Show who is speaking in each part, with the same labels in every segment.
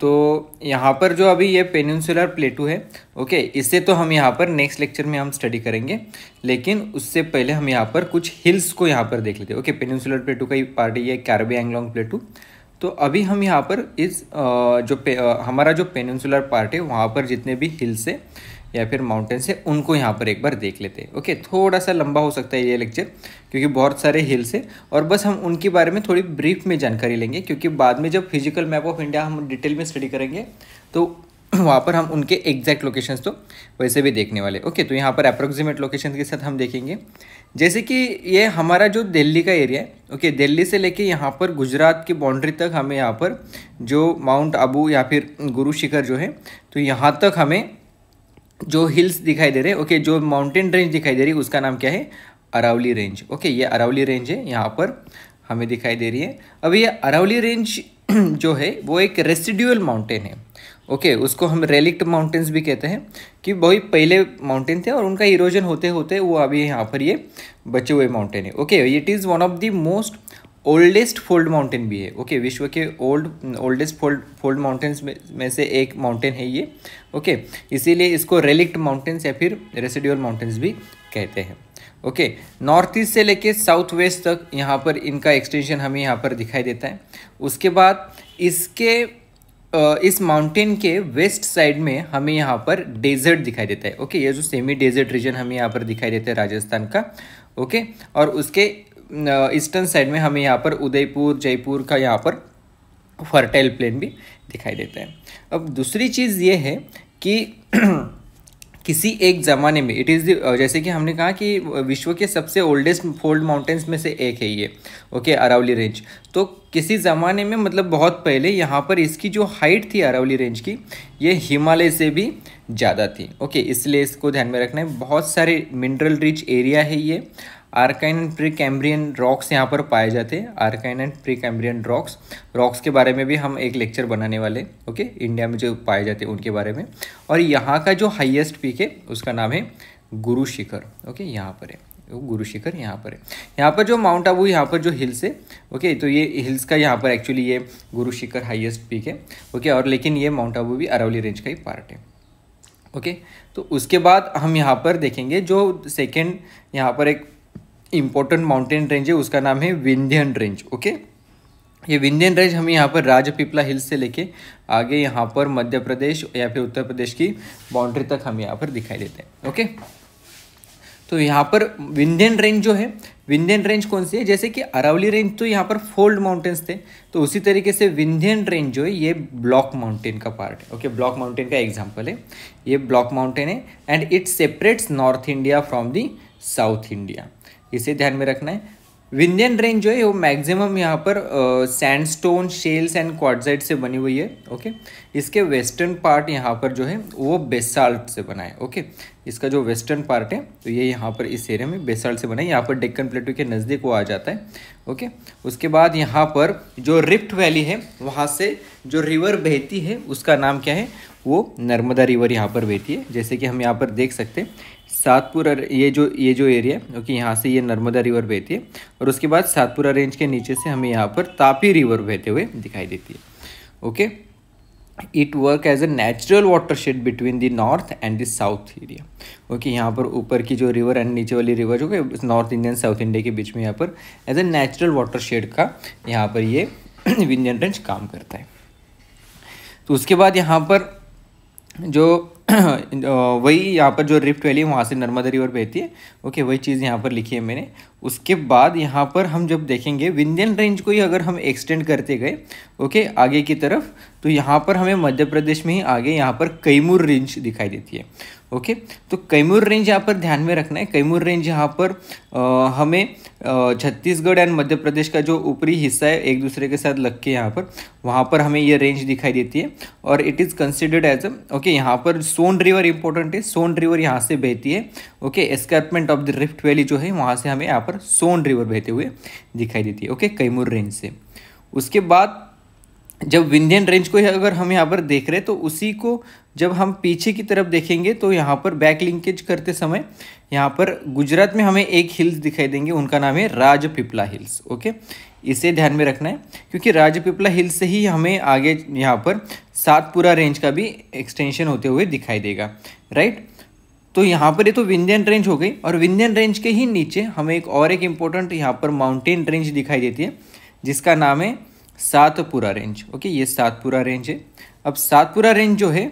Speaker 1: तो यहाँ पर जो अभी ये पेनसुलर प्लेटू है ओके इससे तो हम यहाँ पर नेक्स्ट लेक्चर में हम स्टडी करेंगे लेकिन उससे पहले हम यहाँ पर कुछ हिल्स को यहाँ पर देख लेते हैं ओके पेनसुलर प्लेटू का ही पार्ट ये कैरबी एंगलोंग प्लेटू तो अभी हम यहाँ पर इस जो हमारा जो पेनसुलर पार्ट है वहाँ पर जितने भी हिल्स है या फिर माउंटेन्स है उनको यहाँ पर एक बार देख लेते हैं ओके थोड़ा सा लंबा हो सकता है ये लेक्चर क्योंकि बहुत सारे हिल्स है और बस हम उनके बारे में थोड़ी ब्रीफ में जानकारी लेंगे क्योंकि बाद में जब फिजिकल मैप ऑफ इंडिया हम डिटेल में स्टडी करेंगे तो वहाँ पर हम उनके एग्जैक्ट लोकेशंस तो वैसे भी देखने वाले ओके तो यहाँ पर अप्रोक्सीमेट लोकेशन के साथ हम देखेंगे जैसे कि ये हमारा जो दिल्ली का एरिया है ओके दिल्ली से लेके यहाँ पर गुजरात की बाउंड्री तक हमें यहाँ पर जो माउंट आबू या फिर गुरु शिखर जो है तो यहाँ तक हमें जो हिल्स दिखाई दे रहे हैं ओके जो माउंटेन रेंज दिखाई दे रही है उसका नाम क्या है अरावली रेंज ओके ये अरावली रेंज है यहाँ पर हमें दिखाई दे रही है अब ये अरावली रेंज जो है वो एक रेसिड्यूअल माउंटेन है ओके okay, उसको हम रेलिक्ट माउंटेन्स भी कहते हैं कि वही पहले माउंटेन थे और उनका इरोजन होते होते वो अभी यहाँ पर ये बचे हुए माउंटेन है okay it is one of the most oldest fold mountain भी है ओके विश्व के old oldest fold fold mountains में, से एक माउंटेन है ये ओके इसीलिए इसको रेलिक्ट माउंटेन्स या फिर रेसिड्यूअल माउंटेन्स भी कहते हैं ओके नॉर्थ ईस्ट से लेके साउथ वेस्ट तक यहाँ पर इनका एक्सटेंशन हमें यहाँ पर दिखाई देता है उसके बाद इसके इस माउंटेन के वेस्ट साइड में हमें यहाँ पर डेजर्ट दिखाई देता है ओके ये जो सेमी डेजर्ट रीजन हमें यहाँ पर दिखाई देता है राजस्थान का ओके और उसके ईस्टर्न साइड में हमें यहाँ पर उदयपुर जयपुर का यहाँ पर फर्टाइल प्लेन भी दिखाई देता है अब दूसरी चीज़ ये है कि किसी एक ज़माने में इट इज़ जैसे कि हमने कहा कि विश्व के सबसे ओल्डेस्ट फोल्ड माउंटेन्स में से एक है ये ओके अरावली रेंज तो किसी ज़माने में मतलब बहुत पहले यहाँ पर इसकी जो हाइट थी अरावली रेंज की ये हिमालय से भी ज़्यादा थी ओके इसलिए इसको ध्यान में रखना है बहुत सारे मिनरल रिच एरिया है ये Archaean and pre Cambrian rocks यहाँ पर पाए जाते हैं Archaean and pre Cambrian rocks rocks के बारे में भी हम एक लेक्चर बनाने वाले ओके इंडिया में जो पाए जाते हैं उनके बारे में और यहाँ का जो हाइएस्ट पीक है उसका नाम है गुरु शिखर ओके यहाँ पर है गुरु शिखर यहाँ पर है यहाँ पर जो माउंट आबू यहाँ पर जो हिल्स है ओके तो ये हिल्स का यहाँ पर एक्चुअली ये गुरु शिखर हाइएस्ट पीक है ओके और लेकिन ये माउंट आबू भी अरावली रेंज का ही पार्ट है ओके तो उसके बाद हम यहाँ पर देखेंगे जो सेकेंड यहाँ पर एक इम्पोर्टेंट माउंटेन रेंज है उसका नाम है विंध्यन रेंज ओके ये विंध्यन रेंज हमें यहाँ पर राजपिपला हिल्स से लेके आगे यहाँ पर मध्य प्रदेश या फिर उत्तर प्रदेश की बाउंड्री तक हम यहाँ पर दिखाई देते हैं ओके तो यहाँ पर विंध्यन रेंज जो है विंध्यन रेंज कौन सी है जैसे कि अरावली रेंज तो यहाँ पर फोल्ड माउंटेन्स थे तो उसी तरीके से विंध्यन रेंज जो है ये ब्लॉक माउंटेन का पार्ट है ओके ब्लॉक माउंटेन का एग्जाम्पल है ये ब्लॉक माउंटेन है and it separates north India from the south India इसे ध्यान में रखना है विंध्यन रेंज जो है वो मैक्सिमम यहाँ पर सैंडस्टोन शेल्स एंड क्वाडसाइट से बनी हुई है ओके इसके वेस्टर्न पार्ट यहाँ पर जो है वो बेसाल्ट से बना है ओके इसका जो वेस्टर्न पार्ट है तो ये यहाँ पर इस एरिया में बेसाल्ट से बना है यहाँ पर डेक्कन प्लेटू के नज़दीक वो आ जाता है ओके उसके बाद यहाँ पर जो रिफ्ट वैली है वहाँ से जो रिवर बहती है उसका नाम क्या है वो नर्मदा रिवर यहाँ पर बहती है जैसे कि हम यहाँ पर देख सकते हैं सातपुरा ये जो ये जो एरिया क्योंकि यहाँ से ये नर्मदा रिवर बहती है और उसके बाद सातपुरा रेंज के नीचे से हमें यहाँ पर तापी रिवर बहते हुए दिखाई देती है okay it work as a natural watershed between the north and the south area okay यहाँ पर ऊपर की जो रिवर एंड नीचे वाली रिवर जो नॉर्थ इंडियन साउथ इंडिया के बीच में यहाँ पर as a natural watershed का यहाँ पर ये विंजन रेंज काम करता है तो उसके बाद यहाँ पर जो वही यहाँ पर जो रिफ्ट वैली है वहाँ से नर्मदा रिवर बहती है ओके वही चीज़ यहाँ पर लिखी है मैंने उसके बाद यहाँ पर हम जब देखेंगे विंध्यन रेंज को ही अगर हम एक्सटेंड करते गए ओके आगे की तरफ तो यहाँ पर हमें मध्य प्रदेश में ही आगे यहाँ पर कैमूर रेंज दिखाई देती है ओके तो कैमूर रेंज यहाँ पर ध्यान में रखना है कैमूर रेंज यहाँ पर आ, हमें छत्तीसगढ़ एंड मध्य प्रदेश का जो ऊपरी हिस्सा है एक दूसरे के साथ लग के यहाँ पर वहाँ पर हमें ये रेंज दिखाई देती है और it is considered as a okay यहाँ पर सोन रिवर इंपॉर्टेंट है सोन रिवर यहाँ से बहती है okay escarpment of the rift valley जो है वहाँ से हमें पर सोन रिवर बहते हुए दिखाई देती है ओके कैमूर रेंज से उसके बाद जब विंध्यन रेंज को अगर हम यहाँ पर देख रहे हैं तो उसी को जब हम पीछे की तरफ देखेंगे तो यहाँ पर बैक लिंकेज करते समय यहाँ पर गुजरात में हमें एक हिल्स दिखाई देंगे उनका नाम है राजपिपला हिल्स ओके इसे ध्यान में रखना है क्योंकि राजपिपला हिल्स से ही हमें आगे यहाँ पर सातपुरा रेंज का भी एक्सटेंशन होते हुए दिखाई देगा राइट तो यहाँ पर ये तो विंध्यन रेंज हो गई और विंध्यन रेंज के ही नीचे हमें एक और एक इम्पोर्टेंट यहाँ पर माउंटेन रेंज दिखाई देती है जिसका नाम है सातपुरा रेंज ओके ये सातपुरा रेंज है अब सातपुरा रेंज जो है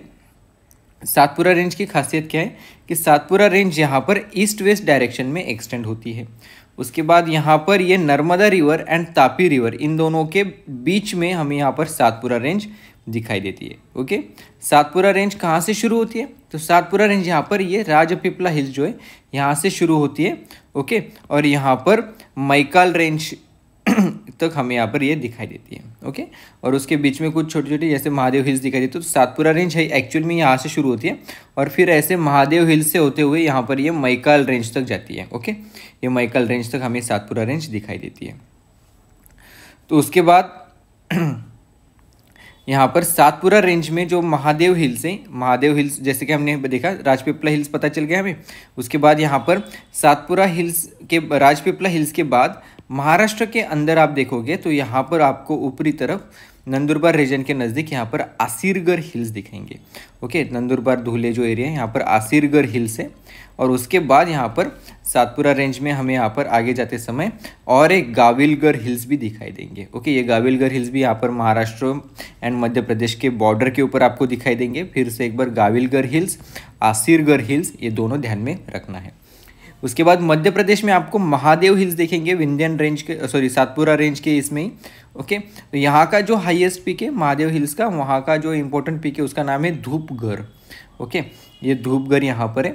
Speaker 1: सातपुरा रेंज की खासियत क्या है कि सातपुरा रेंज यहाँ पर ईस्ट वेस्ट डायरेक्शन में एक्सटेंड होती है उसके बाद यहाँ पर ये Narmada river and Tapi river इन दोनों के बीच में हमें यहाँ पर सातपुरा रेंज दिखाई देती है ओके सातपुरा रेंज कहाँ से शुरू होती है तो सातपुरा रेंज यहाँ पर ये राजपिपला हिल्स जो है यहाँ से शुरू होती है ओके और यहाँ पर मैकाल रेंज तक हमें यहाँ पर ये दिखाई देती है ओके और उसके बीच में कुछ छोटी छोटे जैसे महादेव हिल्स दिखाई देती है तो सातपुरा रेंज है एक्चुअल में यहाँ से शुरू होती है और फिर ऐसे महादेव हिल्स से होते हुए यहाँ पर ये मैकाल रेंज तक जाती है ओके ये मैकाल रेंज तक हमें सातपुरा रेंज दिखाई देती है तो उसके बाद यहाँ पर सातपुरा रेंज में जो महादेव हिल्स हैं महादेव हिल्स जैसे कि हमने देखा राजपिपला हिल्स पता चल गया हमें उसके बाद यहाँ पर सातपुरा हिल्स के राजपिपला हिल्स के बाद महाराष्ट्र के अंदर आप देखोगे तो यहाँ पर आपको ऊपरी तरफ नंदुरबार रीजन के नज़दीक यहाँ पर आसिरगढ़ हिल्स दिखेंगे ओके नंदुरबार धूले जो एरिया है यहाँ पर आसिरगढ़ हिल्स है और उसके बाद यहाँ पर सातपुरा रेंज में हमें यहाँ पर आगे जाते समय और एक गाविलगढ़ हिल्स भी दिखाई देंगे ओके ये गाविलगढ़ हिल्स भी यहाँ पर महाराष्ट्र एंड मध्य प्रदेश के बॉर्डर के ऊपर आपको दिखाई देंगे फिर से एक बार गाविलगढ़ हिल्स आसिरगढ़ हिल्स ये दोनों ध्यान में रखना है उसके बाद मध्य प्रदेश में आपको महादेव हिल्स देखेंगे विंध्यन रेंज के सॉरी सातपुरा रेंज के इसमें ही ओके तो यहाँ का जो हाईएस्ट पीक है महादेव हिल्स का वहाँ का जो इम्पोर्टेंट पीक है उसका नाम है धूपघर ओके ये धूपघर यहाँ पर है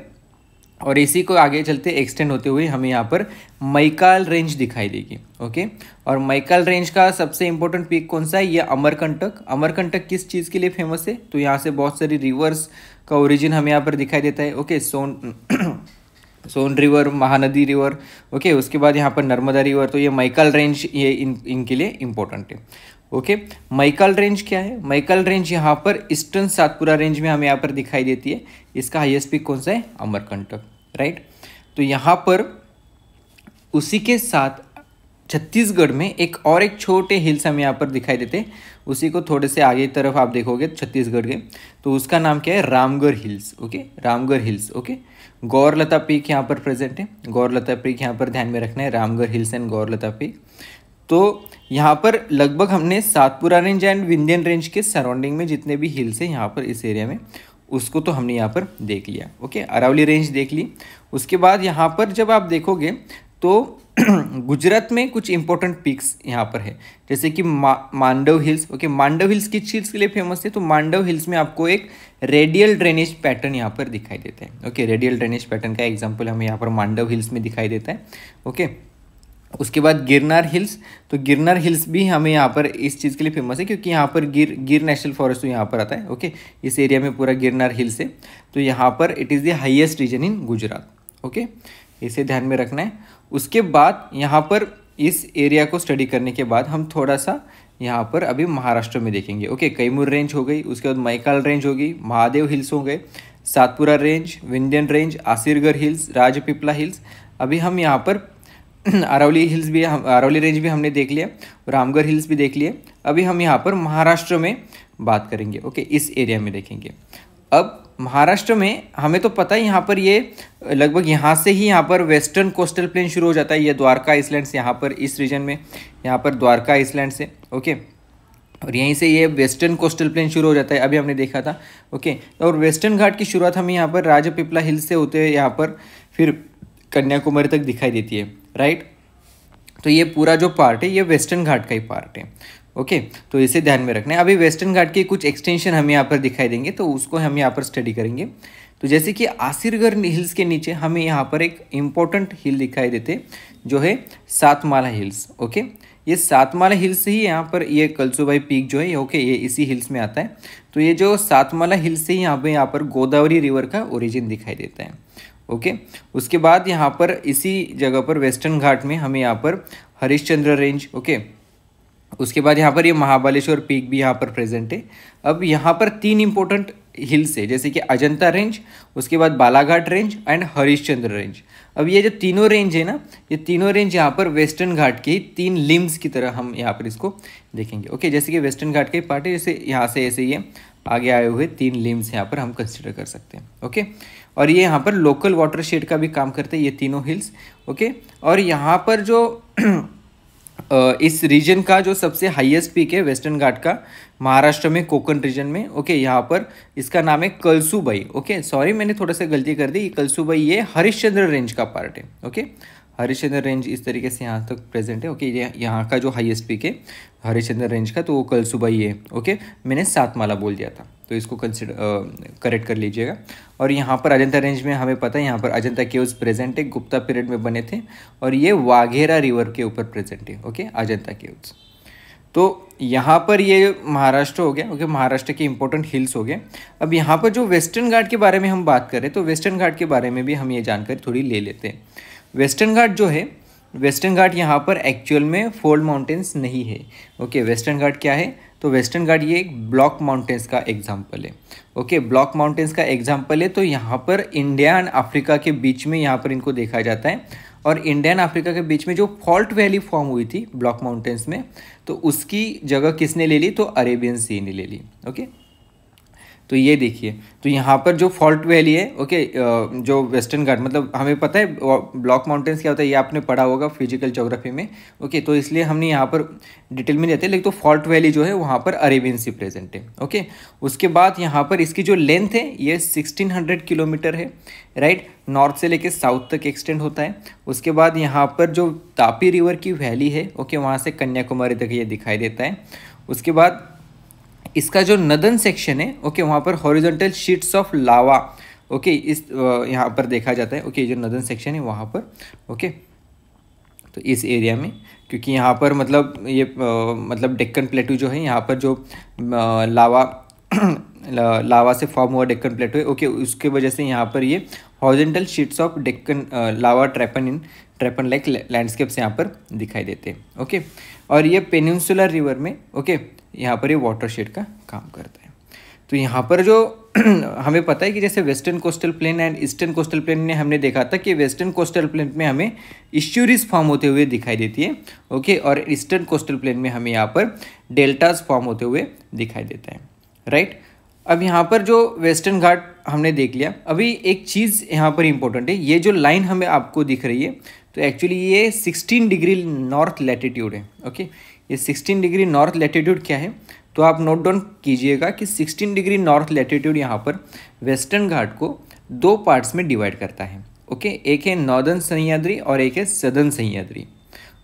Speaker 1: और इसी को आगे चलते एक्सटेंड होते हुए हमें यहाँ पर मैकाल रेंज दिखाई देगी ओके और मैकाल रेंज का सबसे इम्पोर्टेंट पीक कौन सा है ये अमरकंटक अमरकंटक किस चीज़ के लिए फेमस है तो यहाँ से बहुत सारी रिवर्स का ओरिजिन हमें यहाँ पर दिखाई देता है okay Son Son river Mahanadi river okay उसके बाद यहाँ पर नर्मदा रिवर तो ये माइकल रेंज ये इन इनके लिए इम्पोर्टेंट है ओके माइकल रेंज क्या है माइकल रेंज यहाँ पर ईस्टर्न सातपुरा रेंज में हमें यहाँ पर दिखाई देती है इसका हाइएस्ट पीक कौन सा है अमरकंटक राइट तो यहाँ पर उसी के साथ छत्तीसगढ़ में एक और एक छोटे हिल्स हमें यहाँ पर दिखाई देते उसी को थोड़े से आगे तरफ आप देखोगे छत्तीसगढ़ के तो उसका नाम क्या है Ramgarh hills okay Ramgarh hills okay Gaurlata peak यहाँ पर प्रेजेंट है गौरलता पीक यहाँ पर ध्यान में रखना है Ramgarh hills and Gaurlata peak तो यहाँ पर लगभग हमने Satpura range and Vindhyan range के सराउंडिंग में जितने भी हिल्स हैं यहाँ पर इस एरिया में उसको तो हमने यहाँ पर देख लिया ओके अरावली रेंज देख ली उसके बाद यहाँ पर जब आप देखोगे तो गुजरात में कुछ इंपॉर्टेंट पिक्स यहाँ पर है जैसे कि मा, Mandav hills okay Mandav hills किस चीज़ के लिए फेमस है तो मांडव हिल्स में आपको एक रेडियल ड्रेनेज पैटर्न यहाँ पर दिखाई देता है ओके रेडियल ड्रेनेज पैटर्न का एग्जाम्पल हमें यहाँ पर मांडव हिल्स में दिखाई देता है ओके उसके बाद गिरनार हिल्स तो गिरनार हिल्स भी हमें यहाँ पर इस चीज़ के लिए फेमस है क्योंकि यहाँ पर गिर गिर नेशनल फॉरेस्ट तो यहाँ पर आता है ओके इस एरिया में पूरा गिरनार हिल्स है तो यहाँ पर it is the highest region in Gujarat okay okay? इसे ध्यान में रखना है उसके बाद यहाँ पर इस एरिया को स्टडी करने के बाद हम थोड़ा सा यहाँ पर अभी महाराष्ट्र में देखेंगे ओके कैमूर रेंज हो गई उसके बाद मैकाल रेंज हो गई महादेव हिल्स हो गए Satpura range Vindhyan range Asirgarh hills Rajpipla hills अभी हम यहाँ पर अरावली हिल्स भी हम अरावली रेंज भी हमने देख लिया रामगढ़ हिल्स भी देख लिए अभी हम यहाँ पर महाराष्ट्र में बात करेंगे ओके इस एरिया में देखेंगे अब महाराष्ट्र में हमें तो पता है यहाँ पर ये लगभग यहाँ से ही यहाँ पर वेस्टर्न कोस्टल प्लेन शुरू हो जाता है ये द्वारका आइसलैंड से यहाँ पर इस रीजन में यहाँ पर द्वारका आइसलैंड से ओके और यहीं से ये वेस्टर्न कोस्टल प्लेन शुरू हो जाता है अभी हमने देखा था ओके और वेस्टर्न घाट की शुरुआत हमें यहाँ पर राजा पिपला हिल से होते हुए यहाँ पर फिर कन्याकुमारी तक दिखाई देती है राइट तो ये पूरा जो पार्ट है ये वेस्टर्न घाट का ही पार्ट है ओके तो इसे ध्यान में रखना है अभी वेस्टर्न घाट के कुछ एक्सटेंशन हम यहाँ पर दिखाई देंगे तो उसको हम यहाँ पर स्टडी करेंगे तो जैसे कि आसिरगढ़ हिल्स के नीचे हमें यहाँ पर एक इम्पॉर्टेंट हिल दिखाई देते जो है सातमाला हिल्स ओके ये सातमाला हिल्स ही यहाँ पर ये कलसुबाई पीक जो है ओके ये इसी हिल्स में आता है तो ये जो सातमाला हिल्स से ही यहाँ पर यहाँ पर गोदावरी रिवर का ओरिजिन दिखाई देता है ओके उसके बाद यहाँ पर इसी जगह पर वेस्टर्न घाट में हमें यहाँ पर हरिश्चंद्र रेंज ओके उसके बाद यहाँ पर ये महाबलेश्वर महाबालेश्वर पीक भी यहाँ पर प्रेजेंट है अब यहाँ पर तीन इंपॉर्टेंट हिल्स है जैसे कि अजंता रेंज उसके बाद Balaghat range and Harishchandra range अब ये जो तीनों रेंज है ना ये तीनों रेंज यहाँ पर वेस्टर्न घाट के तीन लिम्स की तरह हम यहाँ पर इसको देखेंगे ओके जैसे कि वेस्टर्न घाट के पार्ट है जैसे यहाँ से ऐसे ये आगे आए हुए तीन लिम्स यहाँ पर हम कंसिडर कर सकते हैं ओके और ये यहाँ पर लोकल वाटर शेड का भी काम करते हैं ये तीनों हिल्स ओके और यहाँ पर जो इस रीजन का जो सबसे हाईएस्ट पीक है वेस्टर्न घाट का महाराष्ट्र में कोकन रीजन में ओके यहाँ पर इसका नाम है कलसूबाई ओके सॉरी मैंने थोड़ा सा गलती कर दी कलसूबाई ये हरिश्चंद्र रेंज का पार्ट है ओके हरिश्चंद्र रेंज इस तरीके से यहाँ तक प्रेजेंट है ओके ये यहाँ का जो हाईएस्ट पीक है हरिश्चंद्र रेंज का तो वो कल सुबह ही है ओके मैंने सात माला बोल दिया था तो इसको कंसिडर करेक्ट कर लीजिएगा और यहाँ पर अजंता रेंज में हमें पता है यहाँ पर अजंता केव्स प्रेजेंट है गुप्ता पीरियड में बने थे और ये वाघेरा रिवर के ऊपर प्रेजेंट है ओके अजंता केव्स तो यहाँ पर ये महाराष्ट्र हो गया ओके महाराष्ट्र के इंपॉर्टेंट हिल्स हो गए अब यहाँ पर जो वेस्टर्न घाट के बारे में हम बात करें तो वेस्टर्न घाट के बारे में भी हम ये जानकारी थोड़ी ले लेते हैं वेस्टर्न घाट जो है वेस्टर्न घाट यहाँ पर एक्चुअल में फोल्ड माउंटेन्स नहीं है ओके वेस्टर्न घाट क्या है तो वेस्टर्न घाट ये एक ब्लॉक माउंटेन्स का एग्जाम्पल है ओके ब्लॉक माउंटेन्स का एग्जाम्पल है तो यहाँ पर इंडिया एंड अफ्रीका के बीच में यहाँ पर इनको देखा जाता है और इंडिया एंड अफ्रीका के बीच में जो फॉल्ट वैली फॉर्म हुई थी ब्लॉक माउंटेन्स में तो उसकी जगह किसने ले ली तो अरेबियन सी ने ले ली ओके तो ये देखिए तो यहाँ पर जो फॉल्ट वैली है ओके जो वेस्टर्न घाट मतलब हमें पता है ब्लॉक माउंटेन्स क्या होता है ये आपने पढ़ा होगा फिजिकल जोग्राफी में ओके तो इसलिए हमने यहाँ पर डिटेल में लेते हैं लेकिन तो फॉल्ट वैली जो है वहाँ पर अरेबियन सी प्रेजेंट है ओके उसके बाद यहाँ पर इसकी जो लेंथ है ये सिक्सटीन हंड्रेड किलोमीटर है राइट नॉर्थ से लेकर साउथ तक एक्सटेंड होता है उसके बाद यहाँ पर जो तापी रिवर की वैली है ओके वहाँ से कन्याकुमारी तक ये दिखाई देता है उसके बाद इसका जो नदन सेक्शन है ओके वहाँ पर horizontal sheets of lava okay इस यहाँ पर देखा जाता है ओके जो नदन सेक्शन है वहाँ पर ओके तो इस एरिया में क्योंकि यहाँ पर मतलब ये मतलब डेक्कन प्लेटू जो है यहाँ पर जो लावा लावा से फॉर्म हुआ डेक्कन प्लेटो है ओके उसके वजह से यहाँ पर ये horizontal sheets of Deccan lava trappean in trappean like landscapes यहाँ पर दिखाई देते हैं ओके और ये पेनिनसुलर रिवर में ओके यहाँ पर ये वाटर शेड का काम करता है तो यहाँ पर जो हमें पता है कि जैसे western coastal plain and eastern coastal plain ने हमने देखा था कि वेस्टर्न कोस्टल प्लेन में हमें इश्यूरीज फॉर्म होते हुए दिखाई देती है ओके और ईस्टर्न कोस्टल प्लेन में हमें यहाँ पर डेल्टाज फॉर्म होते हुए दिखाई देता है राइट अब यहाँ पर जो वेस्टर्न घाट हमने देख लिया अभी एक चीज़ यहाँ पर इम्पोर्टेंट है ये जो लाइन हमें आपको दिख रही है तो एक्चुअली ये 16 डिग्री नॉर्थ लैटिट्यूड है ओके okay? ये सिक्सटीन डिग्री नॉर्थ लेटीट्यूड क्या है तो आप नोट डाउन कीजिएगा कि सिक्सटीन डिग्री नॉर्थ लेटीट्यूड यहाँ पर वेस्टर्न घाट को दो पार्ट्स में डिवाइड करता है ओके एक है नॉर्दर्न सह्याद्री और एक है southern Sahyadri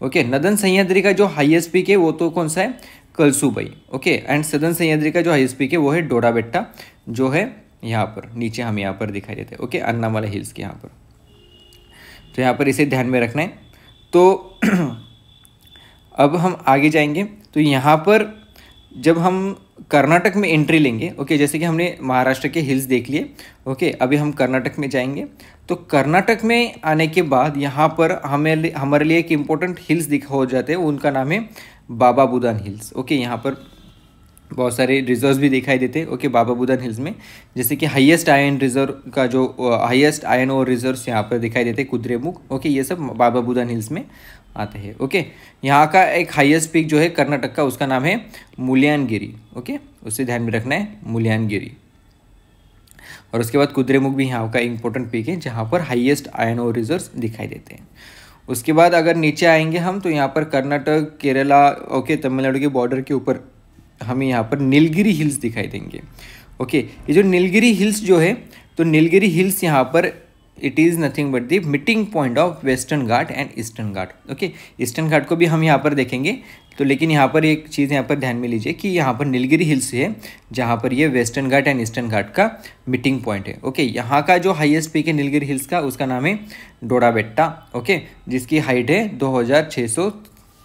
Speaker 1: okay northern Sahyadri का जो हाईएस्ट पीक है वो तो कौन सा है Kalsubai okay and southern Sahyadri का जो हाईएस्ट पीक है वो है डोडाबेट्टा जो है यहाँ पर नीचे हम यहाँ पर दिखाई देते हैं ओके अन्नामला हिल्स के यहाँ पर तो यहाँ पर इसे ध्यान में रखना है तो अब हम आगे जाएंगे तो यहाँ पर जब हम कर्नाटक में एंट्री लेंगे ओके जैसे कि हमने महाराष्ट्र के हिल्स देख लिए ओके अभी हम कर्नाटक में जाएंगे तो कर्नाटक में आने के बाद यहाँ पर हमें हमारे लिए एक इम्पोर्टेंट हिल्स दिखा हो जाते हैं उनका नाम है बाबा बुदान हिल्स ओके यहाँ पर बहुत सारे रिजर्व भी दिखाई देते हैं ओके बाबा बुदन हिल्स में जैसे कि हाईएस्ट आयन रिजर्व का जो हाईएस्ट आयन और रिजर्व्स यहाँ पर दिखाई देते हैं कुद्रेमुख ओके ये सब बाबा बुदन हिल्स में आते हैं ओके यहाँ का एक हाईएस्ट पीक जो है कर्नाटक का उसका नाम है मुलियानगिरी ओके उसे ध्यान में रखना है मुलियानगिरी और उसके बाद कुद्रेमुख भी यहाँ का इंपॉर्टेंट पीक है जहाँ पर हाइएस्ट आयन और रिजर्व दिखाई देते हैं उसके बाद अगर नीचे आएंगे हम तो यहाँ पर कर्नाटक केरला ओके तमिलनाडु के बॉर्डर के ऊपर हमें यहाँ पर नीलगिरी हिल्स दिखाई देंगे ओके ये जो नीलगिरी हिल्स जो है तो नीलगिरी हिल्स यहाँ पर it is nothing but the meeting point of western ghat and eastern ghat okay eastern ghat को भी हम यहाँ पर देखेंगे तो लेकिन यहाँ पर एक चीज़ यहाँ पर ध्यान में लीजिए कि यहाँ पर नीलगिरी हिल्स है जहाँ पर ये western ghat and eastern ghat का मीटिंग पॉइंट है ओके यहाँ का जो हाइएस्ट पीक है नीलगिरी हिल्स का उसका नाम है डोडाबेट्टा ओके जिसकी हाइट है दो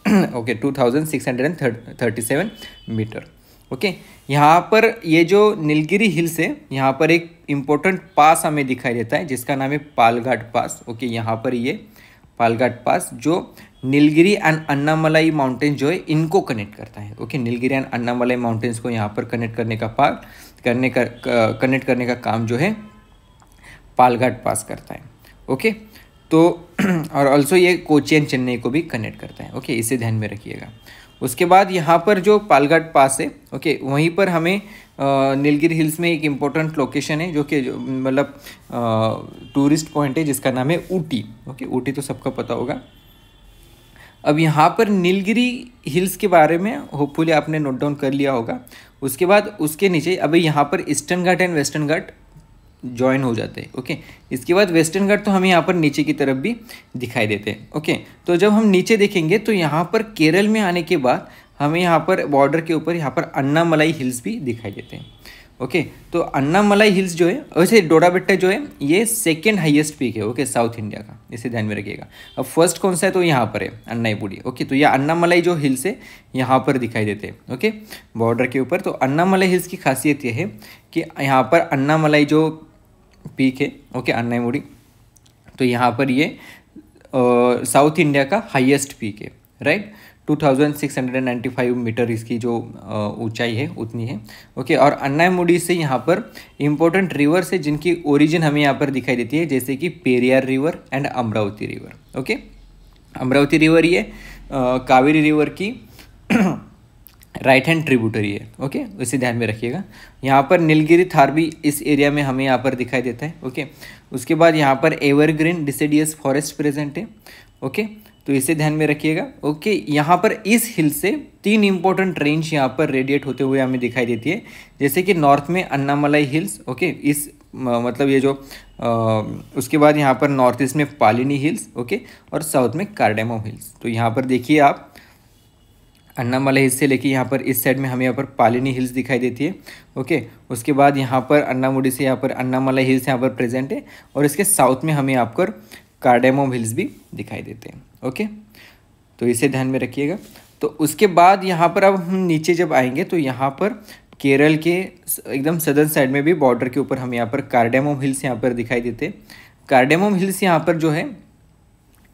Speaker 1: okay two thousand six hundred and thirty seven metre okay यहाँ पर ये जो नीलगिरी हिल्स है यहाँ पर एक इम्पोर्टेंट पास हमें दिखाई देता है जिसका नाम है पालघाट पास ओके यहाँ पर ये पालघाट पास जो नीलगिरी एंड अन्नामलाई माउंटेन्स जो है इनको कनेक्ट करता है okay Nilgiri and Annamalai mountains को यहाँ पर कनेक्ट करने का पार करने का कनेक्ट करने का काम जो है पालघाट पास करता है ओके तो और ऑल्सो ये कोची एंड चेन्नई को भी कनेक्ट करता है ओके इसे ध्यान में रखिएगा उसके बाद यहाँ पर जो पालघाट पास है ओके वहीं पर हमें नीलगिर हिल्स में एक इम्पोर्टेंट लोकेशन है जो कि मतलब टूरिस्ट पॉइंट है जिसका नाम है ऊटी ओके ऊटी तो सबका पता होगा अब यहाँ पर नीलगिरी हिल्स के बारे में होपफुली आपने नोट डाउन कर लिया होगा उसके बाद उसके नीचे अभी यहाँ पर eastern ghat and western ghat join हो जाते हैं ओके इसके बाद वेस्टर्न घाट तो हमें यहाँ पर नीचे की तरफ भी दिखाई देते हैं ओके तो जब हम नीचे देखेंगे तो यहाँ पर केरल में आने के बाद हमें यहाँ पर बॉर्डर के ऊपर यहाँ पर अन्नामलाई हिल्स भी दिखाई देते हैं ओके तो तो अन्नामलाई हिल्स जो है वैसे डोडाबेट्टा जो है ये सेकेंड हाइएस्ट पीक है ओके साउथ इंडिया का इसे ध्यान में रखिएगा अब फर्स्ट कौन सा है तो यहाँ पर है अन्नाईपुड़ी ओके तो यह अन्नामलाई जो हिल्स है यहाँ पर दिखाई देते हैं ओके बॉर्डर के ऊपर तो अन्नामलाई हिल्स की खासियत यह है कि यहाँ पर अन्नामलाई जो पी के ओके अन्नाईमुड़ी तो यहाँ पर ये साउथ इंडिया का हाईएस्ट पीक है राइट 2695 मीटर इसकी जो ऊंचाई है उतनी है ओके और अन्नामुडी से यहाँ पर इम्पोर्टेंट रिवर्स है जिनकी ओरिजिन हमें यहाँ पर दिखाई देती है जैसे कि Periyar river and Amaravati river okay Amaravati river ये कावेरी रिवर की राइट हैंड ट्रिब्यूटरी है ओके उसे ध्यान में रखिएगा यहाँ पर नीलगिरी थार भी इस एरिया में हमें यहाँ पर दिखाई देता है ओके उसके बाद यहाँ पर एवरग्रीन डिसेडियस फॉरेस्ट प्रेजेंट है ओके तो इसे ध्यान में रखिएगा ओके यहाँ पर इस हिल से तीन इंपॉर्टेंट रेंज यहाँ पर रेडिएट होते हुए हमें दिखाई देती है जैसे कि नॉर्थ में अन्नामलाई हिल्स ओके इस मतलब ये जो आ, उसके बाद यहाँ पर नॉर्थ ईस्ट में पालिनी हिल्स ओके और साउथ में कार्डेमो हिल्स तो यहाँ पर देखिए आप अन्नम वाले हिस्से लेके यहाँ पर इस साइड में हमें यहाँ पर पालिनी हिल्स दिखाई देती है ओके उसके बाद यहाँ पर मुडी से यहाँ पर अन्नामलाई हिल्स यहाँ पर प्रेजेंट है और इसके साउथ में हमें यहाँ पर कार्डेमोम हिल्स भी दिखाई देते हैं ओके तो इसे ध्यान में रखिएगा तो उसके बाद यहाँ पर अब हम नीचे जब आएंगे तो यहाँ पर केरल के एकदम सदर्न साइड में भी बॉर्डर के ऊपर हम यहाँ पर कार्डेमोम हिल्स यहाँ पर दिखाई देते हैं कार्डेमोम हिल्स यहाँ पर जो है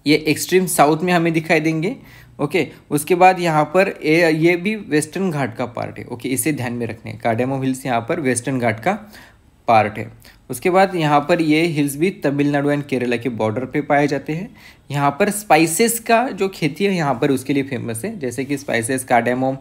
Speaker 1: ये एक्सट्रीम साउथ में हमें दिखाई देंगे ओके उसके बाद यहाँ पर ए, ये भी वेस्टर्न घाट का पार्ट है ओके इसे ध्यान में रखने कार्डेमो हिल्स यहाँ पर वेस्टर्न घाट का पार्ट है उसके बाद यहाँ पर ये हिल्स भी तमिलनाडु एंड केरला के बॉर्डर पे पाए जाते हैं यहाँ पर स्पाइसेस का जो खेती है यहाँ पर उसके लिए फेमस है जैसे कि spices cardamom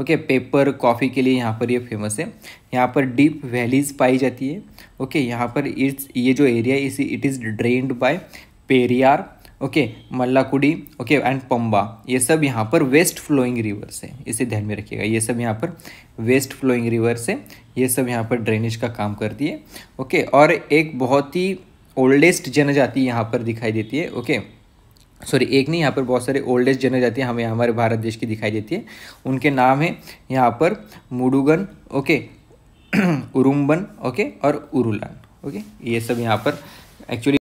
Speaker 1: okay pepper coffee के लिए यहाँ पर ये फेमस है यहाँ पर डीप वैलीज पाई जाती है ओके यहाँ पर इट्स ये जो एरिया इसी it is drained by Periyar okay Mallakudi okay and Pamba ये सब यहाँ पर वेस्ट फ्लोइंग रिवर्स है इसे ध्यान में रखिएगा ये सब यहाँ पर वेस्ट फ्लोइंग रिवर्स है ये सब यहाँ पर ड्रेनेज का काम करती है ओके और एक बहुत ही ओल्डेस्ट जनजाति यहाँ पर दिखाई देती है ओके सॉरी एक नहीं यहाँ पर बहुत सारे ओल्डेस्ट जनजाति हमें हमारे भारत देश की दिखाई देती है उनके नाम है यहाँ पर मुडुगन ओके उरुम्बन ओके और उरुलान ओके ये सब यहाँ पर एक्चुअली